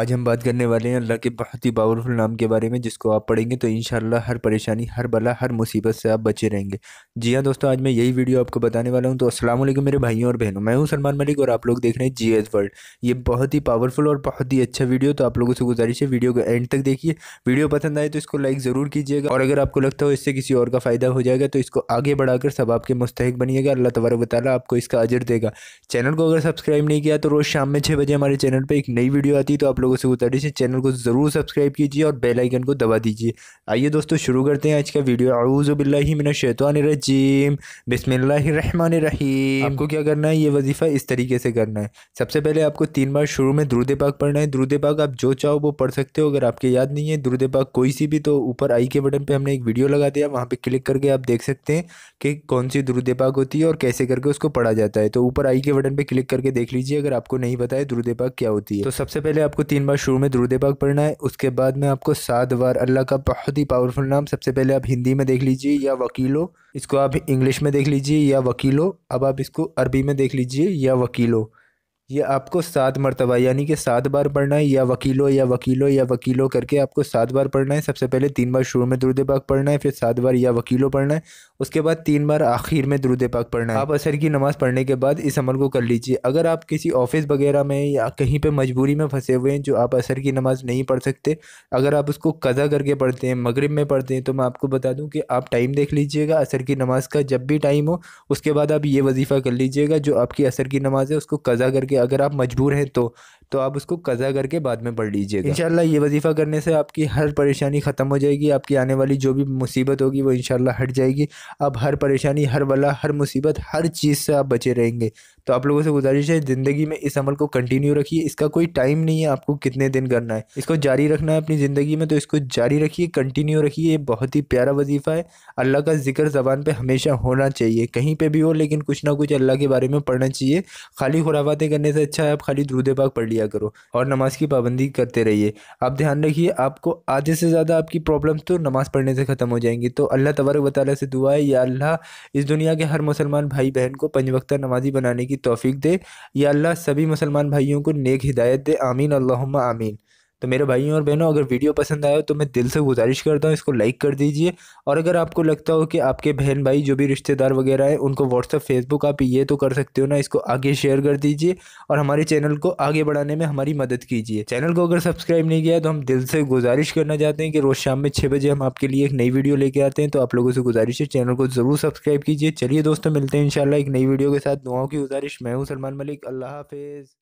آج ہم بات کرنے والے ہیں اللہ کے بہت ہی پاورفل نام کے بارے میں جس کو آپ پڑھیں گے تو انشاءاللہ ہر پریشانی ہر بلا ہر مصیبت سے آپ بچے رہیں گے جی ہاں دوستو آج میں یہی ویڈیو آپ کو بتانے والا ہوں تو السلام علیکم میرے بھائیوں اور بہنوں میں ہوں سلمان ملک اور آپ لوگ دیکھ رہے ہیں جی ایس ورلڈ یہ بہت ہی پاورفل اور بہت ہی اچھا ویڈیو تو آپ لوگوں سے گزارش ہے ویڈیو کو اینڈ تک دیکھیے ویڈیو پسند آئے تو اس کو لائک ضرور کیجیے گا اور اگر آپ کو لگتا ہو اس سے کسی اور کا فائدہ ہو جائے گا تو اس کو آگے بڑھا کر سب آپ کے مستحق بنیے گا اللہ تبارہ تعالیٰ آپ کو اس کا اجر دے گا چینل کو اگر سبسکرائب نہیں کیا تو روز شام میں چھ بجے ہمارے چینل پہ ایک نئی ویڈیو آتی ہے تو آپ لوگوں سے گزارش ہے چینل کو ضرور سبسکرائب کیجیے اور بیل آئیکن کو دبا دیجیے آئیے دوستو شروع کرتے ہیں آج کا ویڈیو اعوذ باللہ من الشیطان الرجیم بسم اللہ الرحمن الرحیم آپ کو کیا کرنا ہے یہ وظیفہ اس طریقے سے کرنا ہے سب سے پہلے آپ کو تین بار شروع میں درود پاک پڑھنا ہے درود پاک آپ جو چاہو وہ پڑھ سکتے ہو اگر آپ کے یاد نہیں ہے درود پاک کوئی سی بھی تو اوپر آئی کے بٹن پہ ہم نے ایک ویڈیو لگا دیا وہاں پہ کلک کر کے آپ دیکھ سکتے ہیں کہ کون سی درود پاک ہوتی ہے اور کیسے کر کے اس کو پڑھا جاتا ہے تو اوپر آئی کے بٹن پہ کلک کر کے دیکھ لیجیے اگر آپ کو نہیں پتا ہے درود پاک کیا ہوتی ہے تو سب سے پہلے آپ کو تین بار شروع میں درود پاک پڑھنا ہے اس کے بعد میں آپ کو سات بار اللہ کا بہت ہی پاورفل نام سب سے پہلے آپ ہندی میں دیکھ لیجیے یا وکیلو اس کو آپ انگلش میں دیکھ لیجیے یا وکیلو اب آپ اس کو عربی میں دیکھ لیجیے یا وکیلو یہ آپ کو سات مرتبہ یعنی کہ سات بار پڑھنا ہے یا وکیلو یا وکیلو یا وکیلو کر کے آپ کو سات بار پڑھنا ہے سب سے پہلے تین بار شروع میں درد پاک پڑھنا ہے پھر سات بار یا وکیلو پڑھنا ہے اس کے بعد تین بار آخر میں درود پاک پڑھنا ہے آپ عصر کی نماز پڑھنے کے بعد اس عمل کو کر لیجیے اگر آپ کسی آفس وغیرہ میں یا کہیں پہ مجبوری میں پھنسے ہوئے ہیں جو آپ عصر کی نماز نہیں پڑھ سکتے اگر آپ اس کو قضا کر کے پڑھتے ہیں مغرب میں پڑھتے ہیں تو میں آپ کو بتا دوں کہ آپ ٹائم دیکھ لیجیے گا عصر کی نماز کا جب بھی ٹائم ہو اس کے بعد آپ یہ وظیفہ کر لیجیے گا جو آپ کی عصر کی نماز ہے اس کو قضا کر کے اگر آپ مجبور ہیں تو تو آپ اس کو قضا کر کے بعد میں پڑھ لیجیے گا انشاءاللہ یہ وظیفہ کرنے سے آپ کی ہر پریشانی ختم ہو جائے گی آپ کی آنے والی جو بھی مصیبت ہوگی وہ انشاءاللہ ہٹ جائے گی آپ ہر پریشانی ہر بلا ہر مصیبت ہر چیز سے آپ بچے رہیں گے تو آپ لوگوں سے گزارش ہے زندگی میں اس عمل کو کنٹینیو رکھیے اس کا کوئی ٹائم نہیں ہے آپ کو کتنے دن کرنا ہے اس کو جاری رکھنا ہے اپنی زندگی میں تو اس کو جاری رکھیے کنٹینیو رکھیے یہ بہت ہی پیارا وظیفہ ہے اللہ کا ذکر زبان پہ ہمیشہ ہونا چاہیے کہیں پہ بھی ہو لیکن کچھ نہ کچھ اللہ کے بارے میں پڑھنا چاہیے خالی خرافاتیں کرنے سے اچھا ہے آپ خالی درود پاک پڑھ لیا کرو اور نماز کی پابندی کرتے رہیے آپ دھیان رکھیے آپ کو آدھے سے زیادہ آپ کی پرابلم تو نماز پڑھنے سے ختم ہو جائیں گی تو اللہ تبارک و تعالیٰ سے دعا ہے یا اللہ اس دنیا کے ہر مسلمان بھائی بہن کو پنج وقتہ نمازی بنانے کی توفیق دے یا اللہ سبھی مسلمان بھائیوں کو نیک ہدایت دے آمین اللہم آمین تو میرے بھائیوں اور بہنوں اگر ویڈیو پسند آیا تو میں دل سے گزارش کرتا ہوں اس کو لائک کر دیجئے اور اگر آپ کو لگتا ہو کہ آپ کے بہن بھائی جو بھی رشتہ دار وغیرہ ہیں ان کو واٹس اپ فیس بک آپ یہ تو کر سکتے ہو نا اس کو آگے شیئر کر دیجئے اور ہمارے چینل کو آگے بڑھانے میں ہماری مدد کیجئے چینل کو اگر سبسکرائب نہیں کیا تو ہم دل سے گزارش کرنا چاہتے ہیں کہ روز شام میں چھ بجے ہم آپ کے لیے ایک نئی ویڈیو لے کے آتے ہیں تو آپ لوگوں سے گزارش ہے چینل کو ضرور سبسکرائب کیجیے چلیے دوستوں ملتے ہیں ان ایک نئی ویڈیو کے ساتھ دعاؤں کی گزارش میں ہوں سلمان ملک اللہ حافظ